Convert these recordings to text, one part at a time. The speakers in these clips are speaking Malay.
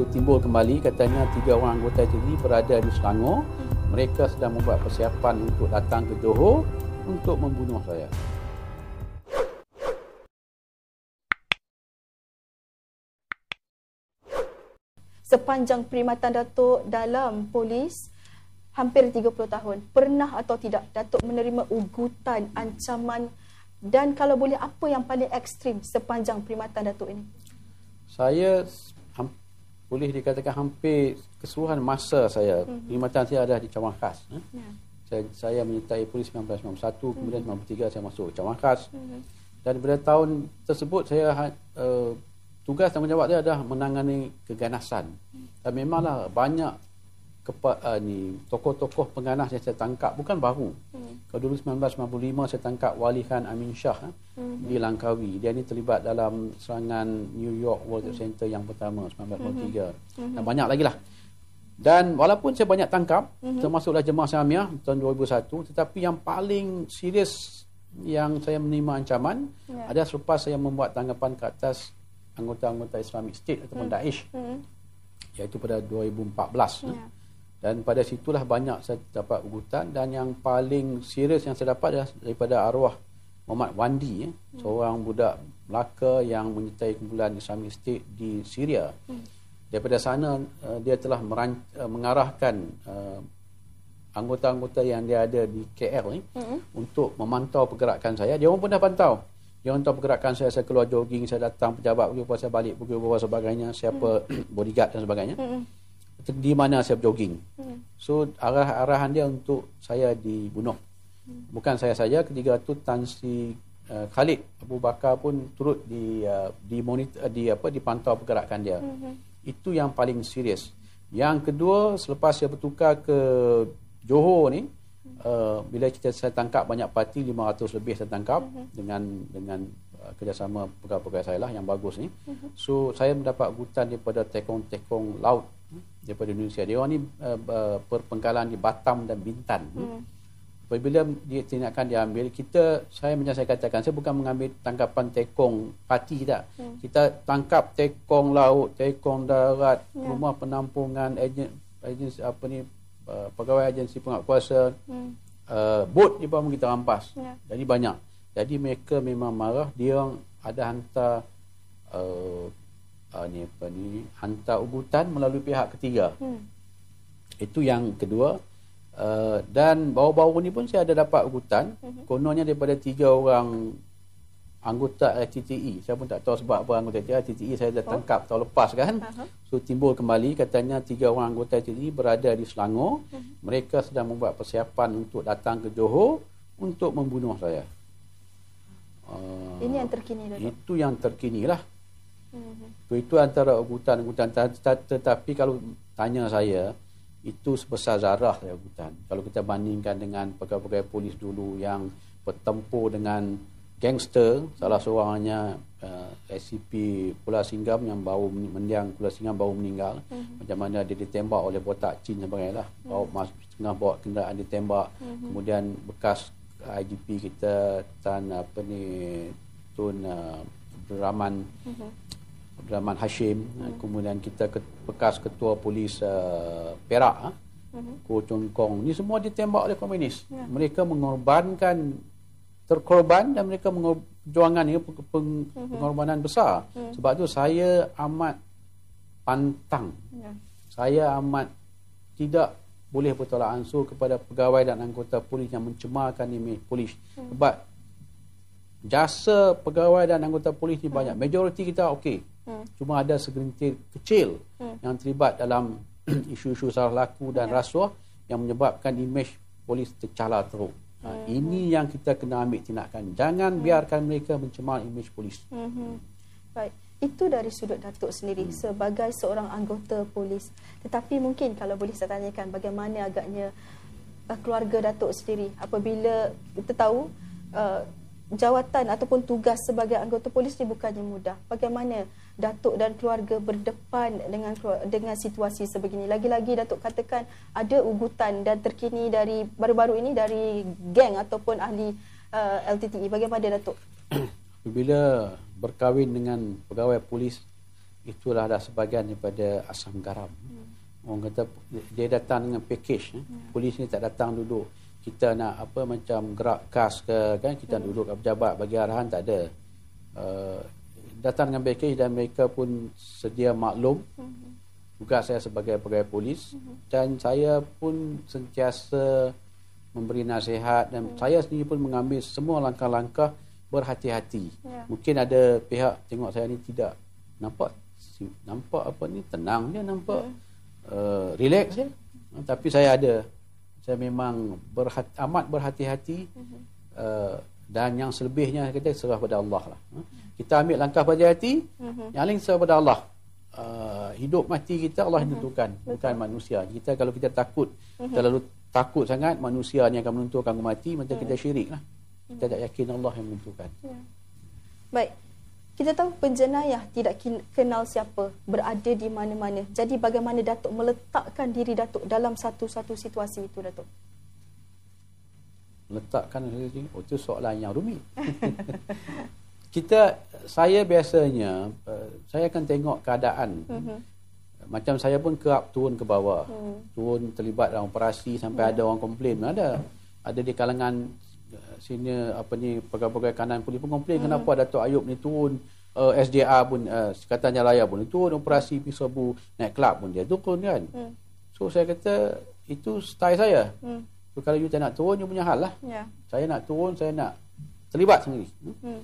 itu timbul kembali katanya tiga orang anggota JV berada di Selangor mereka sedang membuat persiapan untuk datang ke Johor untuk membunuh saya Sepanjang perkhidmatan Datuk dalam polis hampir 30 tahun pernah atau tidak Datuk menerima ugutan ancaman dan kalau boleh apa yang paling ekstrim sepanjang perkhidmatan Datuk ini Saya boleh dikatakan hampir keseluruhan masa saya lima hmm. tahun saya ada di cawang khas eh? yeah. saya, saya menyertai polis 1991 mm-hmm. kemudian 1993 hmm. saya masuk cawang khas mm-hmm. dan pada tahun tersebut saya uh, tugas tanggungjawab saya adalah menangani keganasan mm-hmm. dan memanglah banyak kepada uh, ni tokoh-tokoh penganah yang saya tangkap bukan baru. Hmm. Kalau dulu 1995 saya tangkap Wali Khan Amin Shah ah, hmm. di Langkawi. Dia ni terlibat dalam serangan New York World hmm. Center yang pertama 1993. Hmm. Dan banyak lagi lah. Dan walaupun saya banyak tangkap hmm. termasuklah Jemaah Samiah tahun 2001 tetapi yang paling serius yang saya menerima ancaman yeah. adalah selepas saya membuat tanggapan ke atas anggota-anggota Islamic State ataupun hmm. Daesh. Hmm. Iaitu pada 2014. Yeah dan pada situlah banyak saya dapat ugutan dan yang paling serius yang saya dapat adalah daripada arwah Muhammad Wandi ya. seorang budak Melaka yang menyertai kumpulan Islamic State di Syria daripada sana eh, dia telah meran- eh, mengarahkan uh, anggota-anggota yang dia ada di KL ni mm-hmm. untuk memantau pergerakan saya dia pun dah pantau dia orang tahu pergerakan saya saya keluar jogging saya datang pejabat pergi saya balik pergi apa sebagainya siapa hmm bodyguard dan sebagainya hmm di mana saya jogging. Hmm. So arah-arahan dia untuk saya dibunuh. Hmm. Bukan saya saja ketiga tu Tan Sri uh, Khalid Abu Bakar pun turut di uh, di monitor eh, di apa dipantau pergerakan dia. Hmm, hmm. Itu yang paling serius. Yang kedua selepas saya bertukar ke Johor ni uh, bila kita saya tangkap banyak parti 500 lebih saya tangkap hmm. hmm. dengan dengan kerjasama pegawai-pegawai saya lah yang bagus ni. So saya mendapat hutan daripada tekong-tekong laut daripada Indonesia. Dia orang ni uh, uh, perpengkalan di Batam dan Bintan. Hmm. Bila dia tindakan diambil, kita saya macam saya katakan, saya bukan mengambil tangkapan tekong parti tak. Hmm. Kita tangkap tekong laut, tekong darat, yeah. rumah penampungan, agen, agen apa ni, uh, pegawai agensi penguatkuasa, hmm. uh, bot kita rampas. Yeah. Jadi banyak. Jadi mereka memang marah, dia orang ada hantar uh, uh, ni apa ni hantar ugutan melalui pihak ketiga. Hmm. Itu yang kedua. Uh, dan baru-baru ni pun saya ada dapat ugutan mm-hmm. kononnya daripada tiga orang anggota RTTE saya pun tak tahu sebab apa anggota RTTE e saya dah oh. tangkap tahun lepas kan uh-huh. so timbul kembali katanya tiga orang anggota RTTE berada di Selangor mm-hmm. mereka sedang membuat persiapan untuk datang ke Johor untuk membunuh saya uh, ini yang eh, terkini dulu. itu yang terkini lah Mm-hmm. Itu antara hutan-hutan tetapi kalau tanya saya itu sebesar zarah ya hutan. Kalau kita bandingkan dengan pegawai-pegawai polis dulu yang bertempur dengan gangster, salah seorangnya uh, eh, SCP Pulau Singam yang baru mendiang Pulau Singam baru meninggal. Mm-hmm. Macam mana dia ditembak oleh botak Cin dan sebagainya. Lah. Mm-hmm. Bawa tengah bawa kenderaan ditembak. Mm-hmm. Kemudian bekas IGP kita Tan apa ni Tun uh, Rahman mm-hmm. Rahman Hashim mm-hmm. kemudian kita ke, bekas ketua polis uh, Perak mm-hmm. Eh, Ko Chong Kong ni semua ditembak oleh komunis yeah. mereka mengorbankan terkorban dan mereka mengorbankan ya, peng, mm-hmm. pengorbanan besar mm-hmm. sebab tu saya amat pantang yeah. saya amat tidak boleh bertolak ansur kepada pegawai dan anggota polis yang mencemarkan imej polis mm sebab jasa pegawai dan anggota polis ni hmm. banyak. Majoriti kita okey. Hmm. Cuma ada segelintir kecil hmm. yang terlibat dalam isu-isu salah laku dan hmm. rasuah yang menyebabkan imej polis tercalar teruk. Ha, hmm. Ha, ini hmm. yang kita kena ambil tindakan. Jangan hmm. biarkan mereka mencemar imej polis. Hmm, hmm. Baik. Itu dari sudut Datuk sendiri hmm. sebagai seorang anggota polis. Tetapi mungkin kalau boleh saya tanyakan bagaimana agaknya uh, keluarga Datuk sendiri apabila kita tahu uh, jawatan ataupun tugas sebagai anggota polis ni bukannya mudah. Bagaimana datuk dan keluarga berdepan dengan dengan situasi sebegini? Lagi-lagi datuk katakan ada ugutan dan terkini dari baru-baru ini dari geng ataupun ahli uh, eh, LTTE. Bagaimana datuk? Bila berkahwin dengan pegawai polis itulah dah sebahagian daripada asam garam. Hmm. Orang kata dia datang dengan package. Eh. Hmm. Polis ni tak datang duduk kita nak apa macam gerak kas ke kan kita hmm. duduk kat pejabat bagi arahan tak ada uh, datang dengan BKH dan mereka pun sedia maklum hmm. juga saya sebagai pegawai polis hmm. dan saya pun sentiasa memberi nasihat dan hmm. saya sendiri pun mengambil semua langkah-langkah berhati-hati yeah. mungkin ada pihak tengok saya ni tidak nampak nampak apa ni tenang dia nampak yeah. Hmm. uh, relax yeah. tapi saya ada saya memang berhati, amat berhati-hati uh, dan yang selebihnya kita serah pada Allah lah. Ha? Kita ambil langkah berhati-hati, uh-huh. yang lain serah pada Allah. Uh, hidup mati kita Allah yang mhm. tentukan, uh-huh. bukan manusia. Kita kalau kita takut, uh-huh. terlalu takut sangat manusia ni akan menentukan kamu mati, maka uh-huh. kita syirik lah. Kita tak yakin Allah yang menentukan. Yeah. Baik kita tahu penjenayah tidak kenal siapa berada di mana-mana jadi bagaimana datuk meletakkan diri datuk dalam satu-satu situasi itu datuk meletakkan diri oh, itu soalan yang rumit kita saya biasanya eh, saya akan tengok keadaan mm-hmm. macam saya pun kerap turun ke bawah mm. turun terlibat dalam operasi sampai mm. ada orang komplain ada ada di kalangan Eh, senior apa ni pegawai-pegawai kanan polis pun komplain hmm. kenapa Datuk Ayub ni turun uh, eh, SDR pun uh, eh, Sekatan Jalaya pun turun operasi Pisabu naik club pun dia turun kan hmm. so saya kata itu style saya hmm. so, kalau you tak nak turun you punya hal lah yeah. saya nak turun saya nak terlibat sendiri hmm. hmm.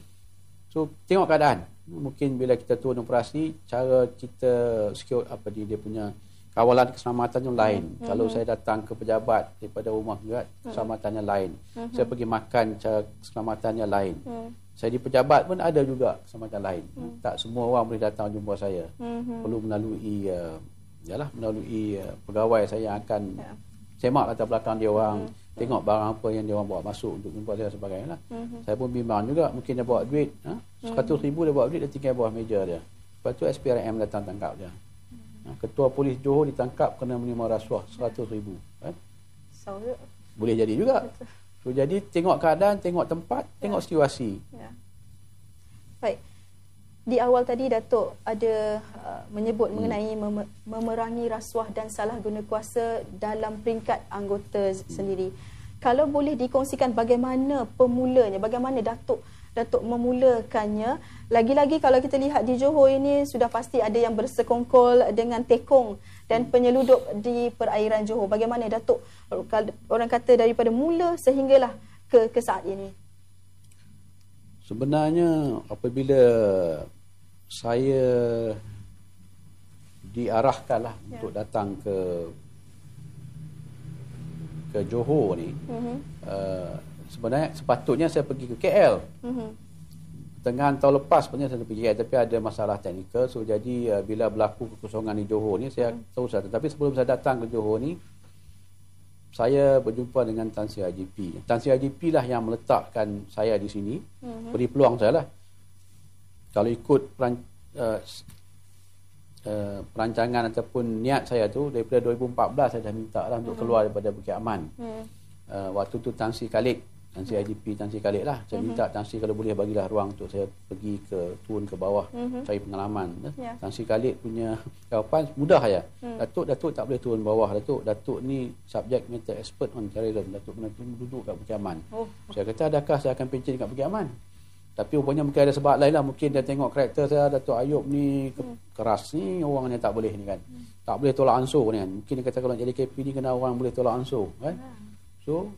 so tengok keadaan mungkin bila kita turun operasi cara kita secure apa dia, dia punya kawalan keselamatan yang lain. Mm -hmm. Kalau saya datang ke pejabat daripada rumah juga, mm -hmm. keselamatan yang lain. Mm -hmm. Saya pergi makan keselamatan yang lain. Mm -hmm. Saya di pejabat pun ada juga keselamatan lain. Mm -hmm. Tak semua orang boleh datang jumpa saya. Mm -hmm. Perlu melalui uh, yalah, melalui uh, pegawai saya yang akan yeah. semak latar belakang dia orang. Mm -hmm. Tengok barang apa yang dia orang bawa masuk untuk jumpa saya sebagainya Mm -hmm. Saya pun bimbang juga. Mungkin dia bawa duit. Ha? 100 mhm. ribu dia bawa duit, dia tinggal bawah meja dia. Lepas tu SPRM datang tangkap dia. Mm -hmm. Ha, ketua polis Johor ditangkap kerana menerima rasuah RM100,000. Eh? Boleh jadi juga. So, jadi tengok keadaan, tengok tempat, ya. tengok situasi. Yeah. Baik. Di awal tadi, Datuk ada uh, menyebut hmm. mengenai mem- memerangi rasuah dan salah guna kuasa dalam peringkat anggota hmm. sendiri. Kalau boleh dikongsikan bagaimana pemulanya, bagaimana Datuk Datuk memulakannya. Lagi-lagi kalau kita lihat di Johor ini sudah pasti ada yang bersekongkol dengan tekong dan hmm. penyeludup di perairan Johor. Bagaimana Datuk orang kata daripada mula sehinggalah ke, ke saat ini? Sebenarnya apabila saya diarahkan ya. untuk datang ke ke Johor ni, uh-huh. uh, sebenarnya sepatutnya saya pergi ke KL. Mm-hmm. Tengah tahun lepas sebenarnya saya pergi KL tapi ada masalah teknikal. So jadi uh, bila berlaku kekosongan di Johor ni saya mm-hmm. terus datang. Tapi sebelum saya datang ke Johor ni saya berjumpa dengan Tan Sri IGP. Tan Sri IGP lah yang meletakkan saya di sini. Mm-hmm. Beri peluang saya lah. Kalau ikut peran, uh, Uh, perancangan ataupun niat saya tu daripada 2014 saya dah minta lah untuk mm-hmm. keluar daripada Bukit Aman. Mm. Uh, waktu tu Tan Sri Khalid Tan Sri IDP Tan Khalid lah. Saya mhm. minta Tan kalau boleh bagilah ruang untuk saya pergi ke turun ke bawah mm-hmm. cari pengalaman. Yeah. Ya. Tan Khalid punya jawapan mudah ya. Mm. Datuk Datuk tak boleh turun bawah Datuk. Datuk ni subjek matter expert on terrorism. Datuk kena duduk kat Bukit Aman. Oh. Saya kata adakah saya akan pencin kat Bukit Aman? Tapi rupanya mungkin ada sebab lain lah. Mungkin dia tengok karakter saya Datuk Ayub ni hmm. keras ni orang yang tak boleh ni kan. Mm. Tak boleh tolak ansur ni kan. Mungkin dia kata kalau jadi KP ni kena orang boleh tolak ansur kan. Mm. So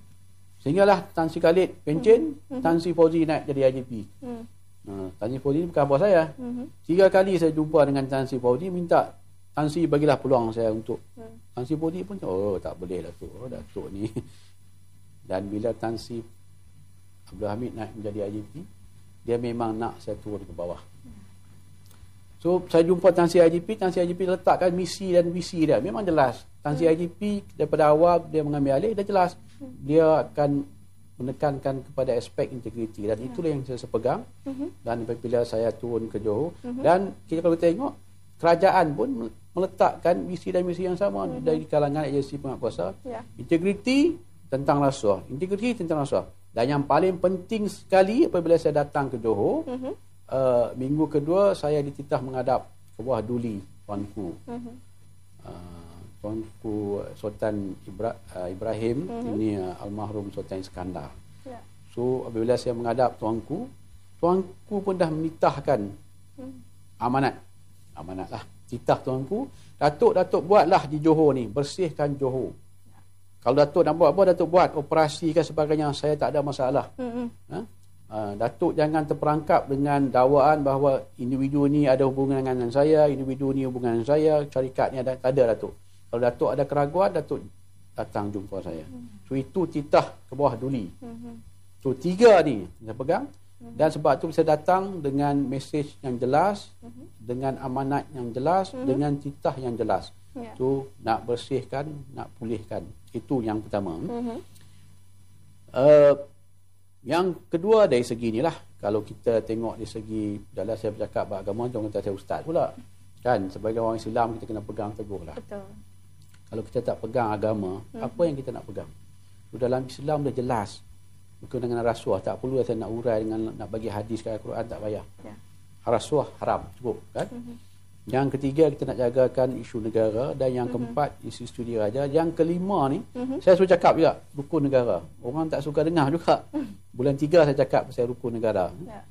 Sehinggalah Tan Sri Khalid pencin, hmm. hmm. Tan Sri Fauzi naik jadi IGP. Hmm. Ha, Tan Sri Fauzi ni bukan bos saya. Hmm. Tiga kali saya jumpa dengan Tan Sri Fauzi, minta Tan Sri bagilah peluang saya untuk. Hmm. Tan Sri Fauzi pun, oh tak boleh Datuk, lah oh, Datuk ni. Dan bila Tan Sri Abdul Hamid naik menjadi IGP, dia memang nak saya turun ke bawah. So, saya jumpa Tan Sri IGP, Tan IGP letakkan misi dan visi dia. Memang jelas. Tan Sri IGP daripada awal dia mengambil alih dah jelas dia akan menekankan kepada aspek integriti dan ya. itulah yang saya sepegang mhm. dan apabila saya turun ke Johor mhm. dan kita kalau tengok kerajaan pun meletakkan misi dan misi yang sama mhm. dari kalangan agensi penguasa ya. integriti tentang rasuah integriti tentang rasuah dan yang paling penting sekali apabila saya datang ke Johor uh uh, minggu kedua saya dititah menghadap sebuah duli tuanku uh-huh. uh, Tuanku Sultan Ibra, uh, Ibrahim mm-hmm. ini uh, almarhum Sultan Iskandar. Yeah. So apabila saya menghadap tuanku, tuanku pun dah menitahkan mm. amanat. Amanatlah. Titah tuanku, datuk-datuk buatlah di Johor ni, bersihkan Johor. Kalau datuk nak buat apa, datuk buat operasi ke sebagainya, saya tak ada masalah. Mm-hmm. Ha? Uh, datuk jangan terperangkap dengan dakwaan bahawa individu ni ada hubungan dengan saya, individu ni hubungan dengan saya, syarikat ni ada, tak ada datuk. Kalau datuk ada keraguan, datuk datang jumpa saya. So itu titah ke bawah duli. Mhm. So tiga ni saya pegang. Dan sebab tu saya datang dengan mesej yang jelas, mhm. dengan amanat yang jelas, mhm. dengan titah yang jelas. Yeah. tu nak bersihkan nak pulihkan itu yang pertama mm-hmm. uh, yang kedua dari segi ni lah kalau kita tengok dari segi dalam saya bercakap bahagian agama jangan kata saya ustaz pula kan sebagai orang Islam kita kena pegang teguh lah kalau kita tak pegang agama, hmm. apa yang kita nak pegang? Dalam Islam dah jelas Bukan dengan rasuah. Tak perlu saya nak urai dengan nak bagi hadis ke Al-Quran, tak payah. Yeah. Rasuah haram, cukup. Kan? hmm Yang ketiga, kita nak jagakan isu negara. Dan yang mm-hmm. keempat, isu studi raja. Yang kelima ni, hmm saya suruh cakap juga, rukun negara. Orang tak suka dengar juga. hmm Bulan tiga saya cakap pasal rukun negara. Yeah. Ya.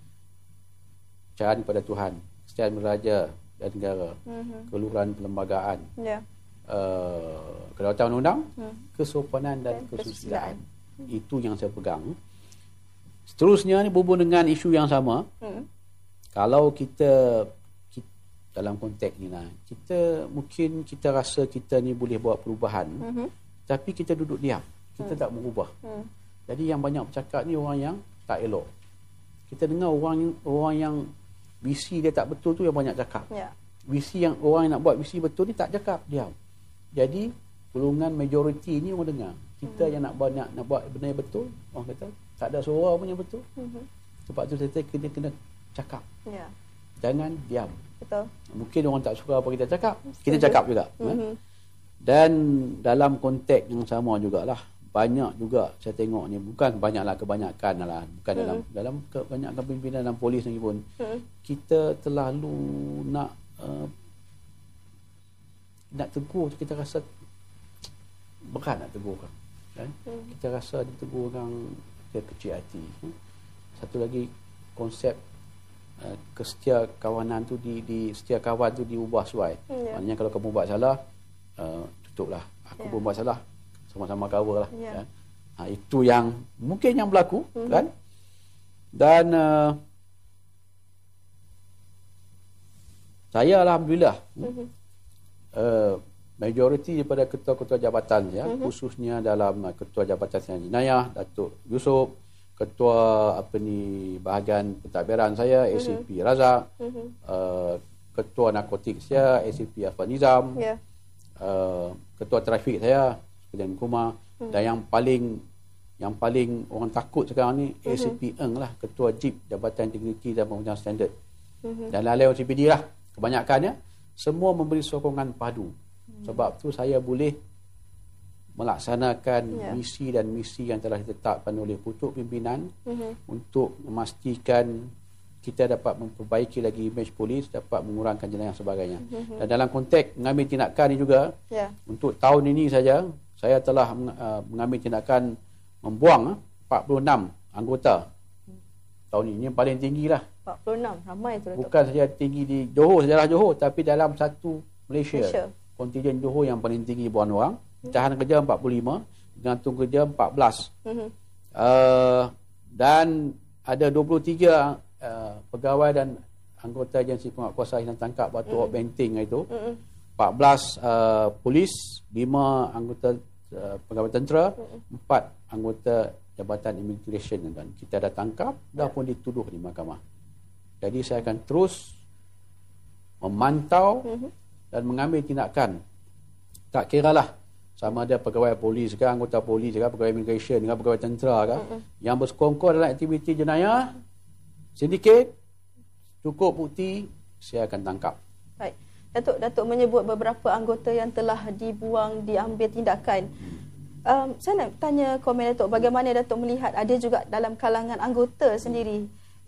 Cahaya kepada Tuhan. Setiap raja dan negara. Mm-hmm. Keluhuran perlembagaan. Yeah. Eh, kedaulatan undang-undang, hmm. kesopanan dan, dan kesusilaan. Hmm. Itu yang saya pegang. Seterusnya ni berhubung dengan isu yang sama. Hmm. Kalau kita, kita dalam konteks ni lah, kita mungkin kita rasa kita ni boleh buat perubahan. Hmm. Tapi kita duduk diam. Kita hmm. tak mengubah. Hmm. Jadi yang banyak bercakap ni orang yang tak elok. Kita dengar orang orang yang visi dia tak betul tu yang banyak cakap. Ya. Yeah. Visi yang orang yang nak buat visi betul ni tak cakap, diam. Hmm. Jadi golongan majoriti ni orang dengar. Kita hmm yang nak buat nak, nak buat benda yang betul, orang kata tak ada suara pun yang betul. hmm Sebab tu saya kena kena cakap. Yeah. Jangan diam. Betul. Mungkin orang tak suka apa kita cakap. Setuju. Kita cakap juga. Eh? hmm Eh? Dan dalam konteks yang sama jugalah banyak juga saya tengok ni bukan banyaklah kebanyakan lah bukan dalam hmm. dalam kebanyakan pimpinan dalam polis lagi pun hmm. kita terlalu nak uh, nak tegur tu kita rasa berat nak tegur orang. Kan? Hmm. Kita rasa dia tegur orang dia kecil hati. Kan? Satu lagi konsep uh, eh, kesetia kawanan tu di, di setia kawan tu diubah suai. Hmm, yeah. Maknanya kalau kamu buat salah uh, tutuplah. Aku yeah. pun buat salah. Sama-sama cover lah. Yeah. Kan? Ha, itu yang mungkin yang berlaku hmm. kan. Dan uh, saya Alhamdulillah mm-hmm uh, majoriti daripada ketua-ketua jabatan ya uh-huh. khususnya dalam eh, ketua jabatan yang jenayah Datuk Yusof ketua apa ni bahagian pentadbiran saya uh-huh. Mhm. ACP Razak uh-huh. uh, ketua narkotik saya ACP Afan Nizam yeah. Ya. uh, ketua trafik saya Presiden Kumar uh-huh. dan yang paling yang paling orang takut sekarang ni uh-huh. ACP Eng lah ketua JIP Jabatan Integriti dan Pembangunan Standard uh-huh. dan lain-lain OCPD lah kebanyakannya semua memberi sokongan padu. Sebab tu saya boleh melaksanakan yeah. misi dan misi yang telah ditetapkan oleh putuk pimpinan mm-hmm. untuk memastikan kita dapat memperbaiki lagi imej polis, dapat mengurangkan jenayah sebagainya. Mm-hmm. Dan dalam konteks mengambil tindakan ini juga, yeah. untuk tahun ini saja, saya telah uh, mengambil tindakan membuang 46 eh, anggota. Tahun ini yang paling tinggi lah. 46 ramai tu Bukan saja tinggi di Johor sejarah Johor tapi dalam satu Malaysia. Malaysia. Kontingen Johor yang paling tinggi buan orang. Hmm. Tahan kerja 45, gantung kerja 14. Hmm. Uh, dan ada 23 uh, pegawai dan anggota agensi kuasa yang tangkap waktu hmm. Benting itu. Hmm. 14 uh, polis, 5 anggota uh, pegawai tentera, hmm. 4 anggota Jabatan Immigration dan kita dah tangkap, dah ya. pun dituduh di mahkamah. Jadi saya akan terus memantau mhm. dan mengambil tindakan. Tak kira lah sama ada pegawai polis ke, anggota polis ke, pegawai immigration ke, pegawai tentera ke. Mm-hmm. Yang bersekongkol dalam aktiviti jenayah, sindiket, cukup bukti, saya akan tangkap. Baik. Datuk, Datuk menyebut beberapa anggota yang telah dibuang, diambil tindakan. Hmm. Um, saya nak tanya komen Datuk, bagaimana Datuk melihat ada juga dalam kalangan anggota sendiri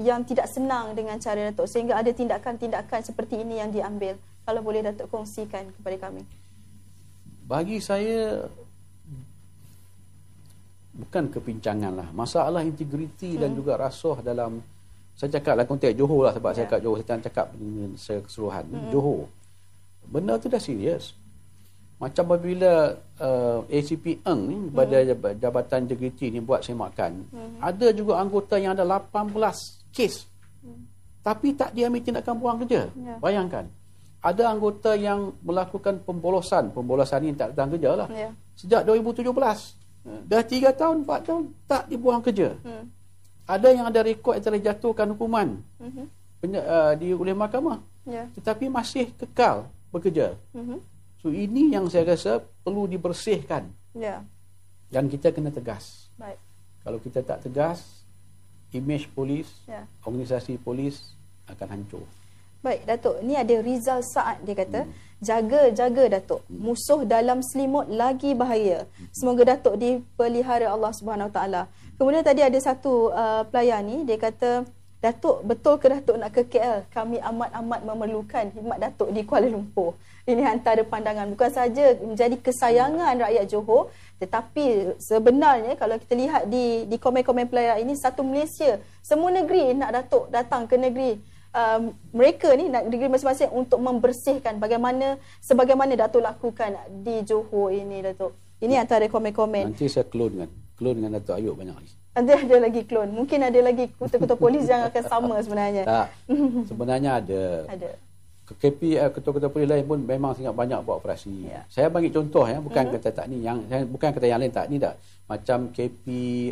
yang tidak senang dengan cara Datuk sehingga ada tindakan-tindakan seperti ini yang diambil. Kalau boleh Datuk kongsikan kepada kami. Bagi saya bukan kepincangan lah. Masalah integriti hmm. dan juga rasuah dalam saya cakap dalam konteks Johor lah sebab yeah. saya ya. kat Johor saya cakap dengan saya keseluruhan. Hmm. Johor. Benda tu dah serius. Macam bila uh, ACP Eng ni hmm. pada Jabatan Integriti ni buat semakan. Hmm. Ada juga anggota yang ada 18 kes. Hmm. Tapi tak diambil tindakan buang kerja. Yeah. Bayangkan. Ada anggota yang melakukan pembolosan. Pembolosan ni tak datang kerja lah. Yeah. Sejak 2017. Hmm. Dah tiga tahun, empat tahun, tak dibuang kerja. Hmm. Ada yang ada rekod yang telah jatuhkan hukuman hmm. penye- uh, di oleh mahkamah. Yeah. Tetapi masih kekal bekerja. Hmm. So ini yang saya rasa perlu dibersihkan. Ya. Yeah. Dan kita kena tegas. Baik. Kalau kita tak tegas, imej polis, yeah. organisasi polis akan hancur. Baik, Datuk. Ini ada Rizal Saad dia kata, hmm. jaga jaga Datuk. Hmm. Musuh dalam selimut lagi bahaya. Hmm. Semoga Datuk dipelihara Allah Subhanahu taala. Hmm. Kemudian tadi ada satu uh, pelayan ni dia kata Datuk betul ke Datuk nak ke KL? Kami amat-amat memerlukan khidmat Datuk di Kuala Lumpur. Ini antara pandangan bukan saja menjadi kesayangan rakyat Johor tetapi sebenarnya kalau kita lihat di di komen-komen player ini satu Malaysia semua negeri nak datuk datang ke negeri Uh, mereka ni nak negeri masing-masing untuk membersihkan bagaimana sebagaimana Datuk lakukan di Johor ini Datuk. Ini ya. antara komen-komen. Nanti saya clone dengan Clone dengan Datuk Ayub banyak lagi. Nanti ada lagi clone. Mungkin ada lagi kutu-kutu polis yang akan sama sebenarnya. Tak. Sebenarnya ada. Ada. KPI eh, ketua-ketua polis lain pun memang sangat banyak buat operasi. Ya. Saya bagi contoh ya, bukan uh-huh. kata tak ni yang saya bukan kata yang lain tak ni tak. Macam KP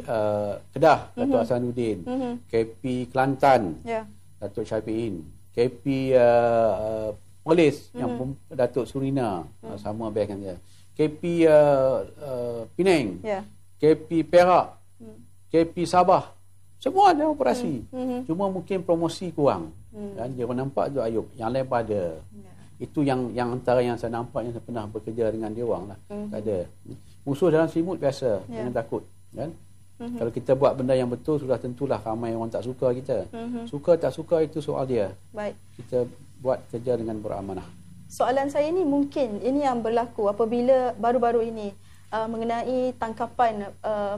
uh, eh, Kedah, mhm. Datuk uh-huh. Hasanuddin, uh-huh. Mhm. KP Kelantan. Ya. Datuk Syafiin, KP uh, uh, polis uh-huh. yang Datuk Surina uh-huh. uh, sama bekas dengan dia. KP uh, uh, Penang. Ya. KP Perak. Uh-huh. KP Sabah. Semua ada operasi. Uh-huh. Cuma mungkin promosi kurang. Hmm. Dan dia pun nampak tu Ayub yang lebar pada Nah. Ya. Itu yang yang antara yang saya nampak yang saya pernah bekerja dengan dia orang lah. Hmm. ada. Musuh dalam simut biasa. Yeah. Jangan takut. Kan? Mm-hmm. Kalau kita buat benda yang betul sudah tentulah ramai orang tak suka kita. Mm-hmm. Suka tak suka itu soal dia. Baik. Kita buat kerja dengan beramanah. Soalan saya ni mungkin ini yang berlaku apabila baru-baru ini uh, mengenai tangkapan uh,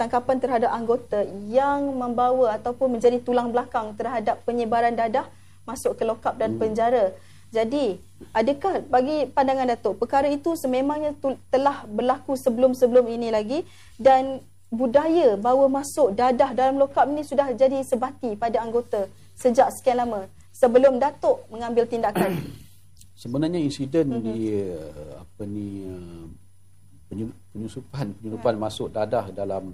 tangkapan terhadap anggota yang membawa ataupun menjadi tulang belakang terhadap penyebaran dadah masuk ke lokap dan hmm. penjara. Jadi, adakah bagi pandangan Datuk, perkara itu sememangnya telah berlaku sebelum-sebelum ini lagi dan budaya bawa masuk dadah dalam lokap ini sudah jadi sebati pada anggota sejak sekian lama sebelum Datuk mengambil tindakan? Sebenarnya insiden mhm. di eh, apa ni eh, penyusupan penyusupan yeah. Hmm. masuk dadah dalam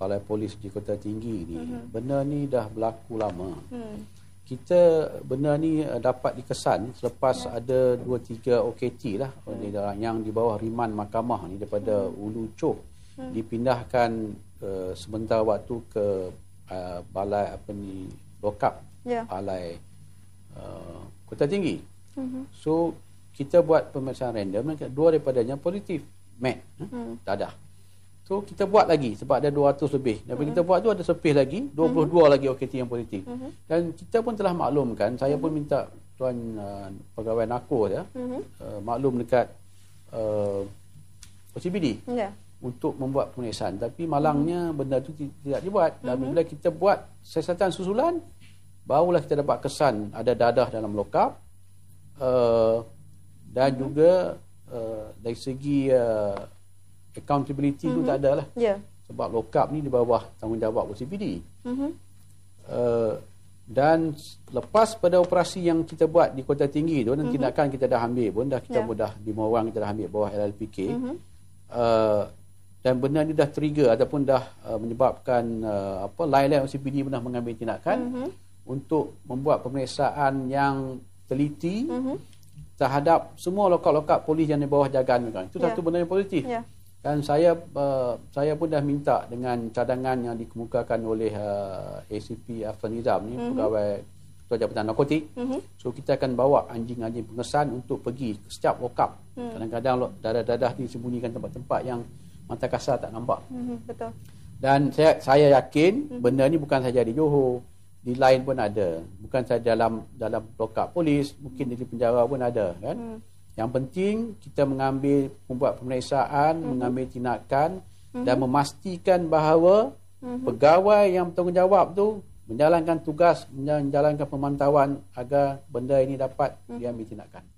balai polis di Kota Tinggi ni mm-hmm. benda ni dah berlaku lama. Hmm. Kita benda ni eh, dapat dikesan selepas yeah. Hmm. ada dua tiga OKT lah hmm. dalam yang di bawah riman mahkamah ni daripada mm-hmm. Ulu Choh mm-hmm. dipindahkan uh, eh, sementara waktu ke uh, balai apa ni lokap yeah. balai uh, Kota Tinggi. Mm-hmm. So kita buat pemeriksaan random dua daripadanya positif mat hmm. hmm. tak ada so kita buat lagi sebab ada 200 lebih dan hmm. kita buat tu ada sepih lagi 22 hmm. lagi OKT yang positif hmm. dan kita pun telah maklumkan saya hmm. pun minta tuan uh, pegawai NAKO ya hmm. uh, maklum dekat uh, OCBD yeah. untuk membuat pemeriksaan tapi malangnya hmm. benda tu tidak dibuat dan hmm. bila kita buat siasatan susulan barulah kita dapat kesan ada dadah dalam lokap uh, dan hmm. juga Uh, dari segi uh, accountability mm-hmm. tu mhm. tak ada lah. Yeah. Sebab lokap ni di bawah tanggungjawab OCPD. Mm-hmm. Uh, dan lepas pada operasi yang kita buat di Kota Tinggi tu, mm-hmm. tindakan kita dah ambil pun, dah kita yeah. dah lima orang kita dah ambil bawah LLPK. Mm-hmm. Uh, dan benda ni dah trigger ataupun dah uh, menyebabkan uh, apa lain-lain OCPD pernah mengambil tindakan mm-hmm. untuk membuat pemeriksaan yang teliti mm-hmm terhadap semua lokap-lokap polis yang di bawah jagaan kan. Itu yeah. satu benda yang positif. Yeah. Dan saya uh, saya pun dah minta dengan cadangan yang dikemukakan oleh uh, eh, ACP Afan Nizam ni mm-hmm. pegawai Ketua Jabatan Narkotik. Mm-hmm. So kita akan bawa anjing-anjing pengesan untuk pergi ke setiap lokap. Mm. Kadang-kadang dadah-dadah disembunyikan tempat-tempat yang mata kasar tak nampak. Mm-hmm. Betul. Dan saya saya yakin mm-hmm. benda ni bukan saja di Johor di lain pun ada bukan saja dalam dalam lokap polis mungkin di penjara pun ada kan hmm. yang penting kita mengambil membuat pemeriksaan hmm. mengambil tindakan hmm. dan memastikan bahawa hmm. pegawai yang bertanggungjawab tu menjalankan tugas menjalankan pemantauan agar benda ini dapat hmm. diambil tindakan